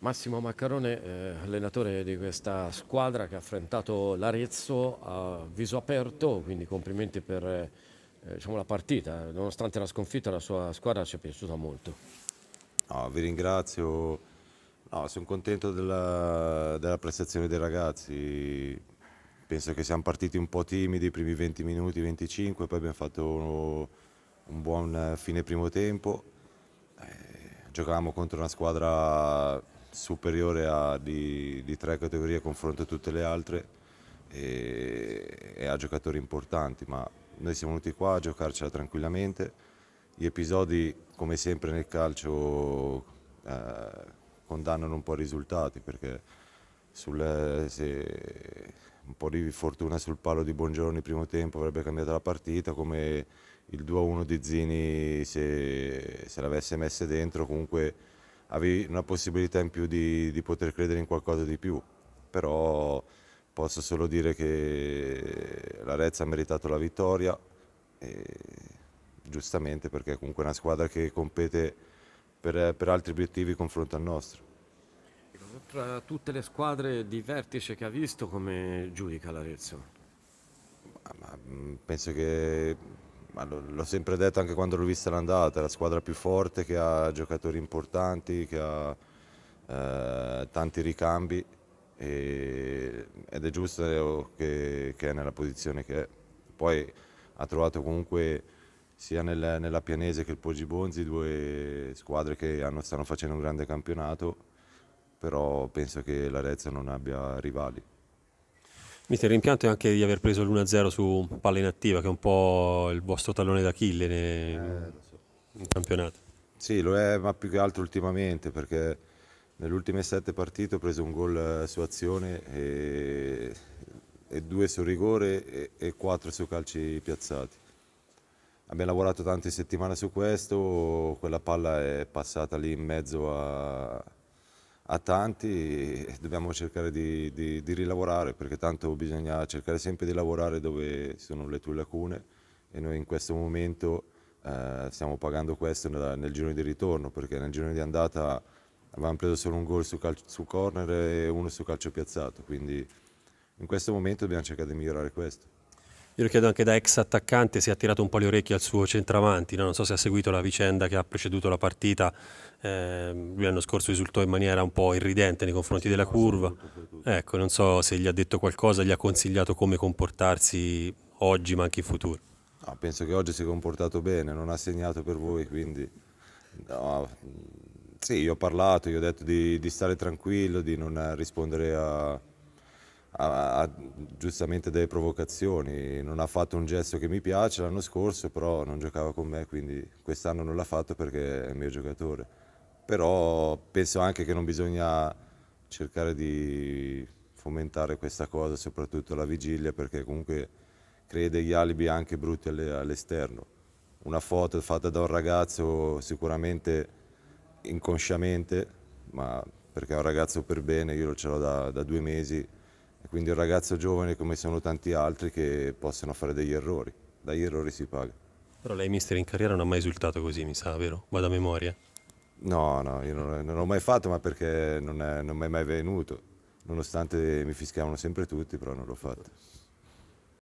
Massimo Maccarone, eh, allenatore di questa squadra che ha affrontato l'Arezzo a viso aperto, quindi complimenti per eh, diciamo, la partita. Nonostante la sconfitta la sua squadra ci è piaciuta molto. No, vi ringrazio, no, sono contento della, della, prestazione dei ragazzi. Penso che siamo partiti un po' timidi i primi 20 minuti, 25, poi abbiamo fatto uno, un buon fine primo tempo. Eh, giocavamo contro una squadra superiore a, di, di, tre categorie confronto a tutte le altre e, e, a giocatori importanti, ma noi siamo venuti qua a giocarcela tranquillamente. Gli episodi, come sempre nel calcio, eh, condannano un po' i risultati perché sul, se, un po' di fortuna sul palo di Buongiorno primo tempo avrebbe cambiato la partita, come il 2-1 di Zini se, se l'avesse messa dentro comunque avevi una possibilità in più di, di poter credere in qualcosa di più, però posso solo dire che l'Arezza ha meritato la vittoria, e, giustamente perché è comunque una squadra che compete per, per altri obiettivi confronto al nostro. Tra tutte le squadre di vertice che ha visto, come giudica l'Arezzo? penso che l'ho sempre detto anche quando l'ho vista l'andata, è la squadra più forte che ha giocatori importanti, che ha eh, tanti ricambi e, ed è giusto eh, oh, che, che, è nella posizione che è. Poi ha trovato comunque sia nel, nella Pianese che il Poggi Bonzi due squadre che hanno, stanno facendo un grande campionato, però penso che l'Arezzo non abbia rivali. Mister, rimpianto è anche di aver preso l'1-0 su palla inattiva, che è un po' il vostro tallone d'Achille eh, in, eh, campionato. Sì, lo è, ma più che altro ultimamente, perché nelle ultime sette partite ho preso un gol eh, su azione e, e due su rigore e, e quattro su calci piazzati. Abbiamo lavorato tante settimane su questo, quella palla è passata lì in mezzo a, a tanti e dobbiamo cercare di, di, di, rilavorare perché tanto bisogna cercare sempre di lavorare dove sono le tue lacune e noi in questo momento eh, stiamo pagando questo nel, nel, giorno di ritorno perché nel giro di andata avevamo preso solo un gol su, calcio, su corner e uno su calcio piazzato quindi in questo momento dobbiamo cercare di migliorare questo. Io lo chiedo anche da ex attaccante, si è attirato un po' le orecchie al suo centravanti, no? non so se ha seguito la vicenda che ha preceduto la partita, eh, lui l'anno scorso risultò in maniera un po' irridente nei confronti della curva, ecco, non so se gli ha detto qualcosa, gli ha consigliato come comportarsi oggi ma anche in futuro. No, ah, penso che oggi si è comportato bene, non ha segnato per voi, quindi no, sì, io ho parlato, io ho detto di, di stare tranquillo, di non rispondere a ha, ha, giustamente delle provocazioni, non ha fatto un gesto che mi piace l'anno scorso, però non giocava con me, quindi quest'anno non l'ha fatto perché è il mio giocatore. Però penso anche che non bisogna cercare di fomentare questa cosa, soprattutto alla vigilia, perché comunque crea degli alibi anche brutti all'esterno. Una foto fatta da un ragazzo sicuramente inconsciamente, ma perché è un ragazzo per bene, io lo ce l'ho da, da due mesi, e quindi un ragazzo giovane come sono tanti altri che possono fare degli errori, dagli errori si paga. Però lei mister in carriera non ha mai esultato così, mi sa, vero? Vado a memoria. No, no, io non, non l'ho mai fatto, ma perché non, è, non mi è mai venuto. Nonostante mi fischiavano sempre tutti, però non l'ho fatto.